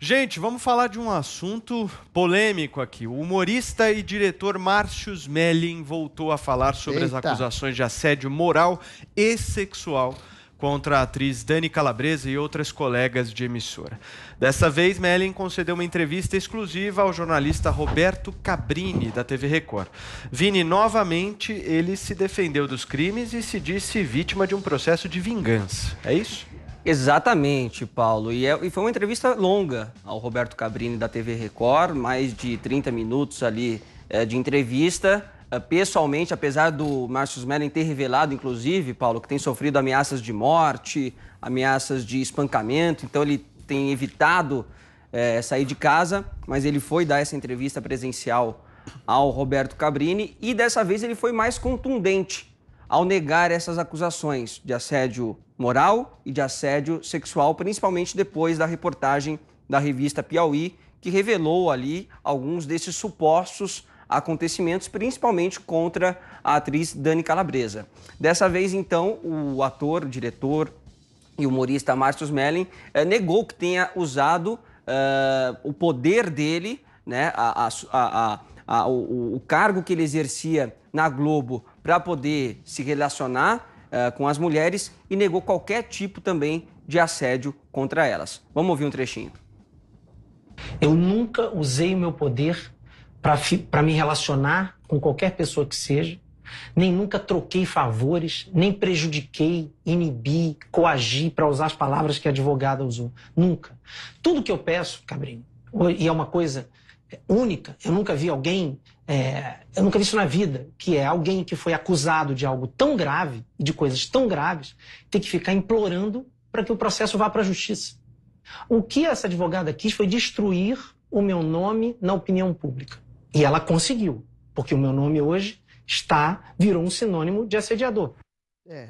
Gente, vamos falar de um assunto polêmico aqui. O humorista e diretor Márcios Melling voltou a falar sobre Eita. as acusações de assédio moral e sexual contra a atriz Dani Calabresa e outras colegas de emissora. Dessa vez, Melling concedeu uma entrevista exclusiva ao jornalista Roberto Cabrini, da TV Record. Vini, novamente, ele se defendeu dos crimes e se disse vítima de um processo de vingança. É isso? Exatamente, Paulo. E, é, e, foi uma entrevista longa ao Roberto Cabrini da TV Record, mais de 30 minutos ali é, de entrevista. É, pessoalmente, apesar do Márcio Smelling ter revelado, inclusive, Paulo, que tem sofrido ameaças de morte, ameaças de espancamento, então ele tem evitado eh, sair de casa, mas ele foi dar essa entrevista presencial ao Roberto Cabrini e dessa vez ele foi mais contundente ao negar essas acusações de assédio moral e de assédio sexual, principalmente depois da reportagem da revista Piauí, que revelou ali alguns desses supostos acontecimentos, principalmente contra a atriz Dani Calabresa. Dessa vez, então, o ator, o diretor e humorista Márcio Smelling eh, negou que tenha usado eh, o poder dele, né, a, a, a, o, o cargo que ele exercia na Globo para poder se relacionar uh, com as mulheres e negou qualquer tipo também de assédio contra elas. Vamos ouvir um trechinho. Eu nunca usei o meu poder para me relacionar com qualquer pessoa que seja, nem nunca troquei favores, nem prejudiquei, inibi, coagi, para usar as palavras que a advogada usou. Nunca. Tudo que eu peço, Cabrinho, e é uma coisa única. Eu nunca vi alguém, é, eu nunca vi isso na vida, que é alguém que foi acusado de algo tão grave, de coisas tão graves, ter que ficar implorando para que o processo vá para a justiça. O que essa advogada quis foi destruir o meu nome na opinião pública. E ela conseguiu, porque o meu nome hoje está virou um sinônimo de assediador. É.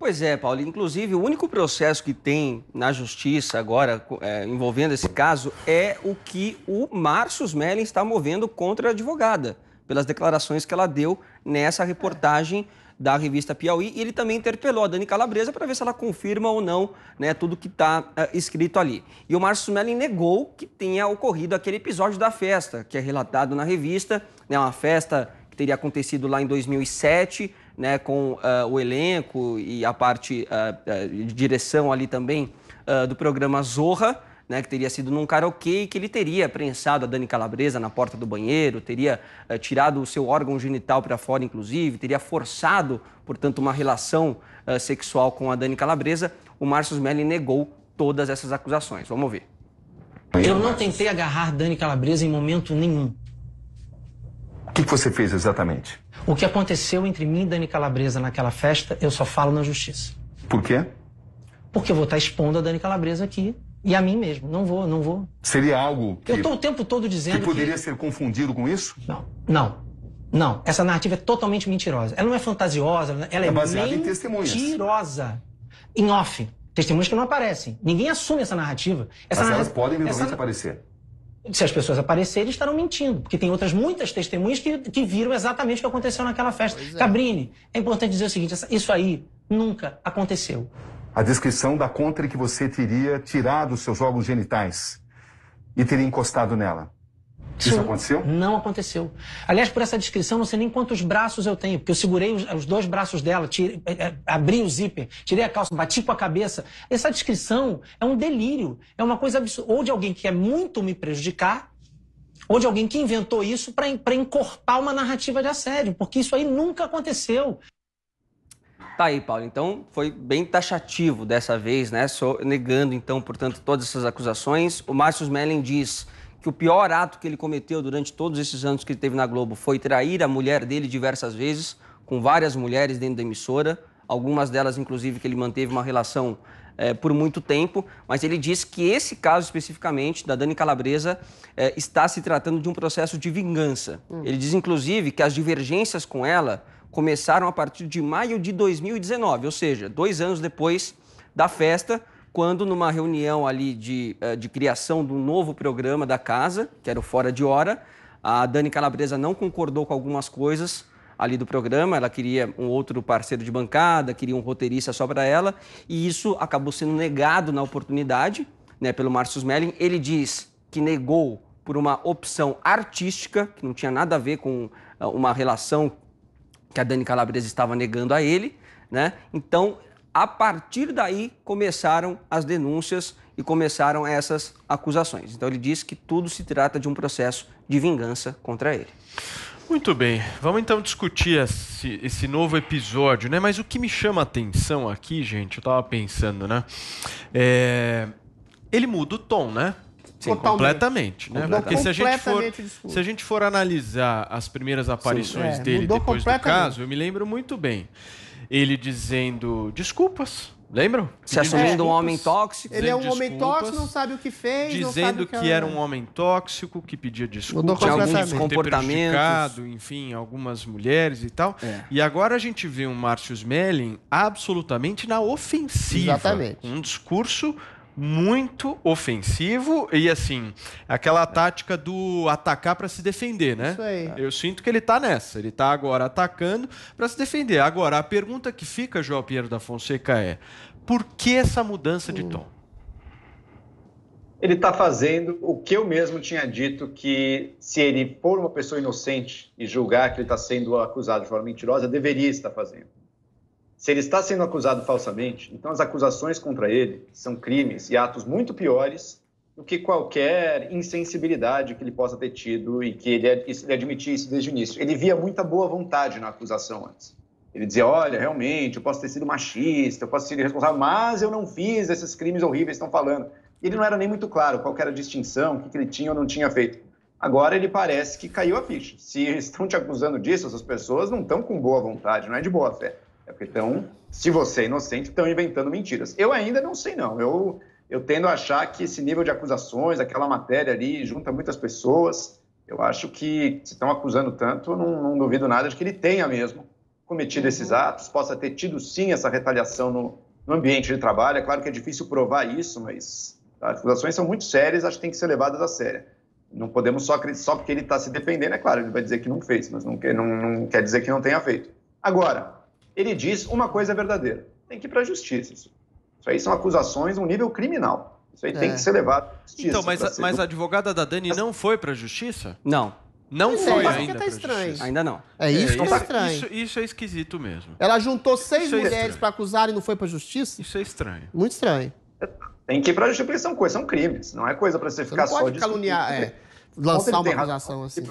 Pois é, Paulo. Inclusive, o único processo que tem na justiça agora é, envolvendo esse caso é o que o Márcio Mellen está movendo contra a advogada, pelas declarações que ela deu nessa reportagem da revista Piauí. E ele também interpelou a Dani Calabresa para ver se ela confirma ou não né, tudo que está uh, é, escrito ali. E o Márcio Mellen negou que tenha ocorrido aquele episódio da festa, que é relatado na revista, né, uma festa que teria acontecido lá em 2007 né, com uh, o elenco e a parte uh, de direção ali também uh, do programa Zorra, né, que teria sido num karaokê e que ele teria prensado a Dani Calabresa na porta do banheiro, teria tirado o seu órgão genital para fora, inclusive, teria forçado, portanto, uma relação sexual com a Dani Calabresa. O Márcio Melli negou todas essas acusações. Vamos ver. Eu não tentei agarrar Dani Calabresa em momento nenhum. O que você fez exatamente? O que aconteceu entre mim e Dani Calabresa naquela festa, eu só falo na justiça. Por quê? Porque eu vou estar expondo a Dani Calabresa aqui e a mim mesmo. Não vou, não vou. Seria algo que... Eu estou o tempo todo dizendo que... poderia que... ser confundido com isso? Não, não. Não, essa narrativa é totalmente mentirosa. Ela não é fantasiosa, ela é, é baseada em testemunhas. mentirosa. Em off. Testemunhas que não aparecem. Ninguém assume essa narrativa. Essa Mas elas podem eventualmente essa... aparecer se as pessoas aparecerem, estarão mentindo, porque tem outras muitas testemunhas que, que viram exatamente o que aconteceu naquela festa. É. Cabrini, é importante dizer o seguinte: isso aí nunca aconteceu. A descrição da contra que você teria tirado os seus órgãos genitais e teria encostado nela. Isso, aconteceu? Não aconteceu. Aliás, por essa descrição, não sei nem quantos braços eu tenho, porque eu segurei os, os dois braços dela, tire, é, é, abri o zíper, tirei a calça, bati com a cabeça. Essa descrição é um delírio, é uma coisa absurda. Ou de alguém que quer muito me prejudicar, ou de alguém que inventou isso para encorpar uma narrativa de assédio, porque isso aí nunca aconteceu. Tá aí, Paulo. Então, foi bem taxativo dessa vez, né? negando, então, portanto, todas essas acusações. O Márcio Mellen diz que o pior ato que ele cometeu durante todos esses anos que ele teve na Globo foi trair a mulher dele diversas vezes, com várias mulheres dentro da emissora, algumas delas, inclusive, que ele manteve uma relação é, por muito tempo, mas ele diz que esse caso especificamente da Dani Calabresa é, está se tratando de um processo de vingança. Hum. Ele diz, inclusive, que as divergências com ela começaram a partir de maio de 2019, ou seja, dois anos depois da festa, quando numa reunião ali de, eh, de criação do novo programa da casa, que era o Fora de Hora, a Dani Calabresa não concordou com algumas coisas ali do programa, ela queria um outro parceiro de bancada, queria um roteirista só para ela, e isso acabou sendo negado na oportunidade, né, pelo Márcio Smelling. Ele diz que negou por uma opção artística, que não tinha nada a ver com eh, uma relação que a Dani Calabresa estava negando a ele, né? Então, a partir daí começaram as denúncias e começaram essas acusações. Então ele diz que tudo se trata de um processo de vingança contra ele. Muito bem, vamos então discutir esse, esse, novo episódio, né? Mas o que me chama a atenção aqui, gente, eu tava pensando, né? É... Ele muda o tom, né? Sim, completamente, né? completamente, Porque se a, gente for, se a gente for analisar as primeiras aparições Sim, é, dele depois do caso, eu me lembro muito bem ele dizendo desculpas. Lembram? Se assumindo é, um homem tóxico. Ele é um homem tóxico, não sabe o que fez. Dizendo que, é que, era um homem tóxico, que pedia desculpas. Tinha alguns comportamentos. Enfim, algumas mulheres e tal. É. E agora a gente vê um Márcio Smelling absolutamente na ofensiva. Exatamente. Um discurso muito ofensivo e assim, aquela tática do atacar para se defender, né? Isso aí. Eu sinto que ele tá nessa, ele tá agora atacando para se defender. Agora, a pergunta que fica, João Pinheiro da Fonseca é: por que essa mudança de hum. tom? Ele está fazendo o que eu mesmo tinha dito que se ele for uma pessoa inocente e julgar que ele está sendo acusado de forma mentirosa, deveria estar fazendo se ele está sendo acusado falsamente, então as acusações contra ele são crimes e atos muito piores do que qualquer insensibilidade que ele possa ter tido e que ele, ele isso desde o início. Ele via muita boa vontade na acusação antes. Ele dizia: olha, realmente, eu posso ter sido machista, eu posso ter irresponsável, mas eu não fiz esses crimes horríveis que estão falando. Ele não era nem muito claro qual era a distinção, o que ele tinha ou não tinha feito. Agora ele parece que caiu a ficha. Se estão te acusando disso, essas pessoas não estão com boa vontade, não é de boa fé. Então, se você é inocente, estão inventando mentiras. Eu ainda não sei, não. Eu, eu tendo a achar que esse nível de acusações, aquela matéria ali, junta muitas pessoas. Eu acho que se estão acusando tanto, não, não duvido nada de que ele tenha mesmo cometido esses uhum. atos, possa ter tido sim essa retaliação no, no ambiente de trabalho. É claro que é difícil provar isso, mas as acusações são muito sérias, acho que tem que ser levadas a sério. Não podemos só acreditar, só porque ele está se defendendo, é claro, ele vai dizer que não fez, mas não, não, não quer dizer que não tenha feito. Agora, ele diz uma coisa verdadeira. Tem que ir para a justiça. Isso. aí são acusações um nível criminal. Isso aí é. tem que ser levado à justiça. Então, mas, a, mas a advogada da Dani não foi para a justiça? Não. Não foi ainda. Tá estranho. Ainda não. É, é isso é, tá estranho. Isso, isso, é esquisito mesmo. Ela juntou seis isso é mulheres é para acusar e não foi para a justiça? Isso é estranho. Muito estranho. É, tem que ir para justiça porque são coisas, são crimes. Não é coisa para você, você ficar não pode só caluniar, é, lançar uma acusação assim.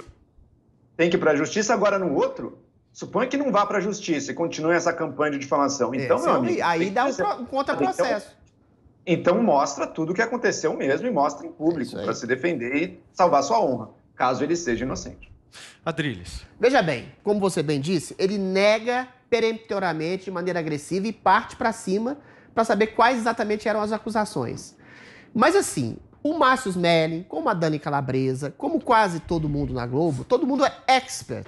Tem que ir para justiça agora no outro suponha que não vá para a justiça e continue essa campanha de difamação. Então, Esse é meu amigo. Aí dá um contra Então, então, mostra tudo o que aconteceu mesmo e mostra em público para se defender e salvar sua honra, caso ele seja inocente. Adriles. Veja bem, como você bem disse, ele nega peremptoriamente, de maneira agressiva e parte para cima para saber quais exatamente eram as acusações. Mas assim, o Márcio Smelling, como a Dani Calabresa, como quase todo mundo na Globo, todo mundo é expert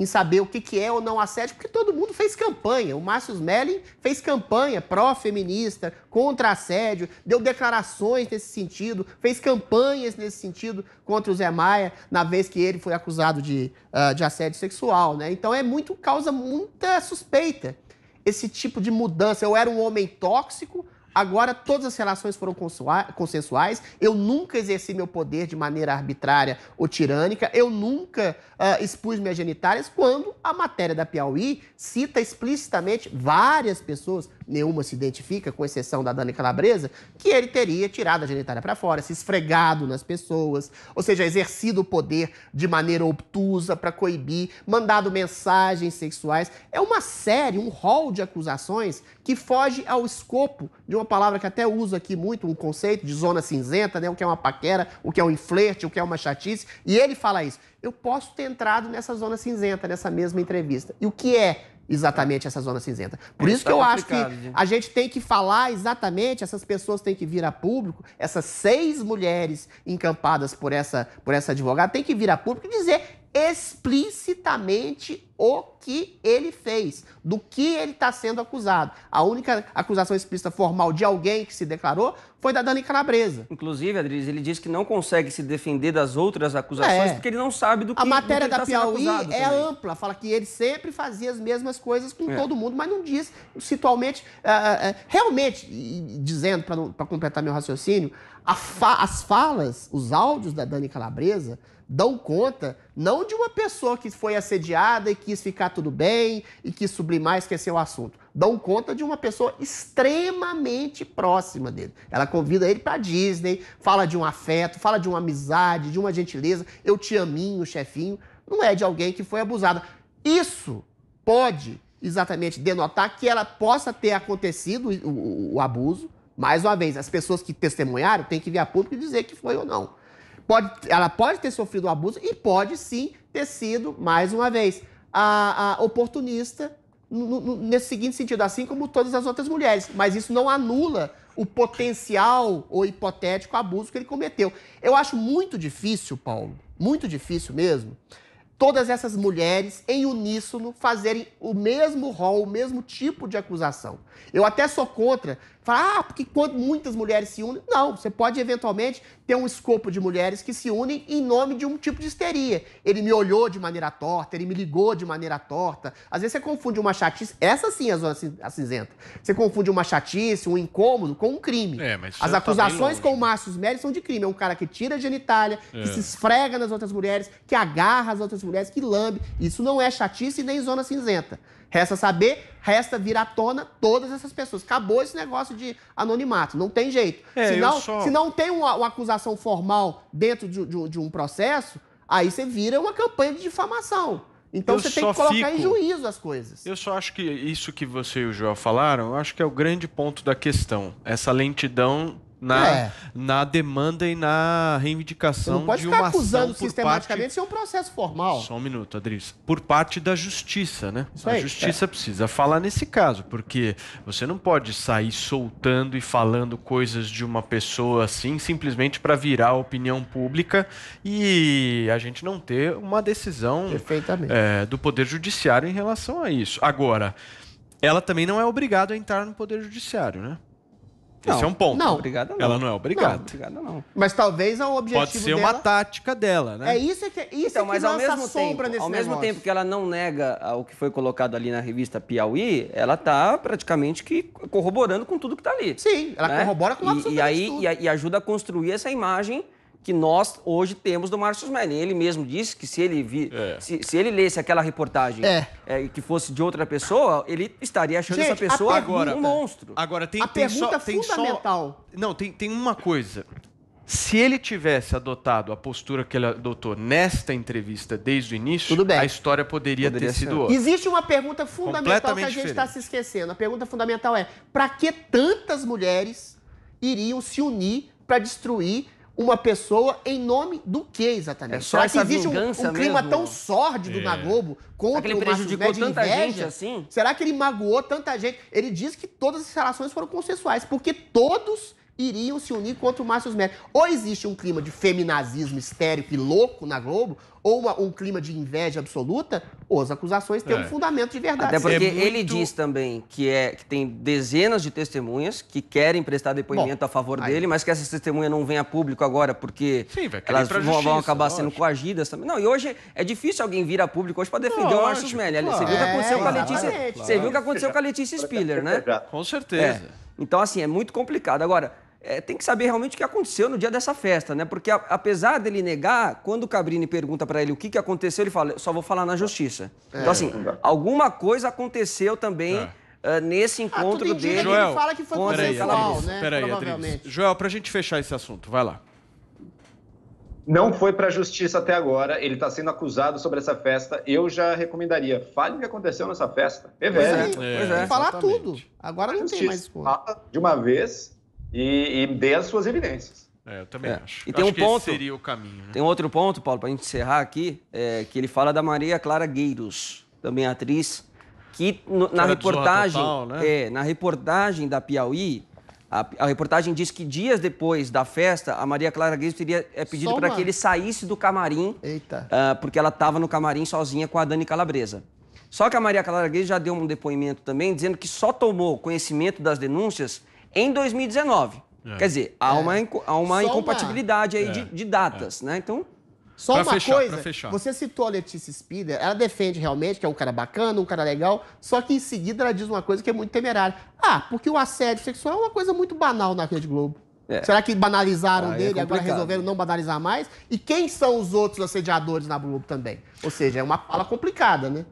em saber o que, que é ou não assédio, porque todo mundo fez campanha. O Márcio Smelling fez campanha pró-feminista, contra assédio, deu declarações nesse sentido, fez campanhas nesse sentido contra o Zé Maia, na vez que ele foi acusado de, uh, de assédio sexual. Né? Então é muito, causa muita suspeita esse tipo de mudança. Eu era um homem tóxico, Agora todas as relações foram consensuais. Eu nunca exerci meu poder de maneira arbitrária ou tirânica. Eu nunca uh, expus minhas genitárias. Quando a matéria da Piauí cita explicitamente várias pessoas, nenhuma se identifica, com exceção da Dani Calabresa, que ele teria tirado a genitália para fora, se esfregado nas pessoas, ou seja, exercido o poder de maneira obtusa para coibir, mandado mensagens sexuais. É uma série, um rol de acusações que foge ao escopo de uma palavra que até uso aqui muito, um conceito de zona cinzenta, né? o que é uma paquera, o que é um flerte, o que é uma chatice. E ele fala isso. Eu posso ter entrado nessa zona cinzenta nessa mesma entrevista. E o que é exatamente essa zona cinzenta. Por é, isso tá que eu acho que a gente tem que falar exatamente, essas pessoas têm que vir a público, essas seis mulheres encampadas por essa, por essa advogada têm que vir a público e dizer explicitamente o que ele fez, do que ele está sendo acusado. A única acusação explícita formal de alguém que se declarou foi da Dani Calabresa. Inclusive, Adriles, ele diz que não consegue se defender das outras acusações é. porque ele não sabe do que A matéria que da tá Piauí é também. ampla, fala que ele sempre fazia as mesmas coisas com é. todo mundo, mas não diz situalmente. Uh, uh, realmente, dizendo, para completar meu raciocínio, fa as falas, os áudios da Dani Calabresa dão conta não de uma pessoa que foi assediada e quis ficar tudo bem e quis sublimar e esquecer o assunto dão conta de uma pessoa extremamente próxima dele. Ela convida ele para Disney, fala de um afeto, fala de uma amizade, de uma gentileza, eu te aminho, chefinho. Não é de alguém que foi abusada. Isso pode exatamente denotar que ela possa ter acontecido o, o, o abuso. Mais uma vez, as pessoas que testemunharam têm que vir a público e dizer que foi ou não. Pode, ela pode ter sofrido o abuso e pode sim ter sido, mais uma vez, a, a oportunista nesse seguinte sentido, assim como todas as outras mulheres. Mas isso não anula o potencial ou hipotético abuso que ele cometeu. Eu acho muito difícil, Paulo, muito difícil mesmo, todas essas mulheres em uníssono fazerem o mesmo rol, o mesmo tipo de acusação. Eu até sou contra falar, ah, porque quando muitas mulheres se unem. Não, você pode eventualmente ter um escopo de mulheres que se unem em nome de um tipo de histeria. Ele me olhou de maneira torta, ele me ligou de maneira torta. Às vezes você confunde uma chatice, essa sim é a zona cinzenta. Você confunde uma chatice, um incômodo com um crime. É, As tá acusações tá com o Márcio Mérez são de crime. É um cara que tira a genitália, é. que se esfrega nas outras mulheres, que agarra as outras mulheres, que lambe. Isso não é chatice nem zona cinzenta. Resta saber, resta vir à tona todas essas pessoas. Acabou esse negócio de de anonimato. Não tem jeito. É, se, não, só... se não tem uma, uma acusação formal dentro de, de, de, um processo, aí você vira uma campanha de difamação. Então eu você tem que colocar fico... em juízo as coisas. Eu só acho que isso que você e o Joel falaram, eu acho que é o grande ponto da questão. Essa lentidão na, é. na demanda e na reivindicação de uma Pode ação por sistematicamente parte... é um processo formal. Só um minuto, Adris. Por parte da justiça, né? Isso a aí, justiça é. precisa falar nesse caso, porque você não pode sair soltando e falando coisas de uma pessoa assim simplesmente para virar a opinião pública e a gente não ter uma decisão é, do Poder Judiciário em relação a isso. Agora, ela também não é obrigada a entrar no Poder Judiciário, né? Não, Esse é um ponto. Não, obrigada não. Ela não é obrigada. Não, obrigada não. Mas talvez o objetivo Pode ser dela... uma tática dela, né? É isso que isso então, é que ao mesmo sombra tempo, nesse Ao mesmo negócio. tempo que ela não nega o que foi colocado ali na revista Piauí, ela está praticamente que corroborando com tudo que está ali. Sim, ela né? corrobora com e, e aí tudo. E, e ajuda a construir essa imagem que nós hoje temos do Márcio Melli. Ele mesmo disse que se ele vi, é. se, se, ele lesse aquela reportagem é. É, que fosse de outra pessoa, ele estaria achando Gente, essa pessoa agora, um monstro. Agora tem a tem pergunta só, fundamental. Tem só, não, tem, tem uma coisa. Se ele tivesse adotado a postura que ele adotou nesta entrevista desde o início, a história poderia, poderia ter ser. sido outra. Existe uma pergunta fundamental que a gente está se esquecendo. A pergunta fundamental é: para que tantas mulheres iriam se unir para destruir uma pessoa em nome do que exatamente? É só será essa que existe um, um clima mesmo? tão sórdido é. na Globo contra será que ele prejudicou tanta inveja? gente assim? Será que ele magoou tanta gente? Ele diz que todas as relações foram consensuais, porque todos iriam se unir contra o Márcio Melo. Ou existe um clima de feminazismo estéril e louco na Globo, ou uma, um clima de inveja absoluta, ou as acusações têm é. um fundamento de verdade. Até porque é muito... ele diz também que, é, que tem dezenas de testemunhas que querem prestar depoimento Bom, a favor aí... dele, mas que essas testemunhas não vêm a público agora porque Sim, elas vão, justiça, acabar lógico. sendo coagidas também. Não, e hoje é difícil alguém vir a público hoje para defender lógico, o Márcio Melo. Claro. Você viu o que aconteceu é, com a Letícia, claro. você viu o que aconteceu com a é, Letícia Spiller, né? Com certeza. É. Então, assim, é muito complicado. Agora, é, tem que saber realmente o que aconteceu no dia dessa festa, né? Porque a, apesar dele negar, quando o Cabrini pergunta para ele o que, que aconteceu, ele fala, só vou falar na justiça. Então, é, então, assim, alguma coisa aconteceu também uh, nesse ah, encontro ah, dele. Joel, ele fala que foi consensual, né? Peraí, Joel, pra gente fechar esse assunto, vai lá. Não foi para a justiça até agora, ele está sendo acusado sobre essa festa. Eu já recomendaria, fale o que aconteceu nessa festa. É velho. Pois é, pois é. é falar tudo. Agora não tem mais escolha. De uma vez, e, e dê as suas evidências. É, eu também é. acho. E tem acho um ponto, seria o caminho. Né? Tem outro ponto, Paulo, para a gente encerrar aqui, é, que ele fala da Maria Clara Gueiros, também atriz, que no, na reportagem, total, né? é, na reportagem da Piauí, a, a, reportagem diz que dias depois da festa, a Maria Clara Gueiros teria é, pedido para que ele saísse do camarim, uh, porque ela estava no camarim sozinha com a Dani Calabresa. Só que a Maria Clara Gueiros já deu um depoimento também, dizendo que só tomou conhecimento das denúncias em 2019. É. Quer dizer, há é. uma, há uma incompatibilidade uma... aí é. de, de datas, é. né? Então. Só pra uma fechar, coisa, você citou a Letícia Spider, ela defende realmente que é um cara bacana, um cara legal, só que em seguida ela diz uma coisa que é muito temerária. Ah, porque o assédio sexual é uma coisa muito banal na Rede Globo. É. Será que banalizaram ah, dele, é agora resolveram não banalizar mais? E quem são os outros assediadores na Globo também? Ou seja, é uma fala complicada, né?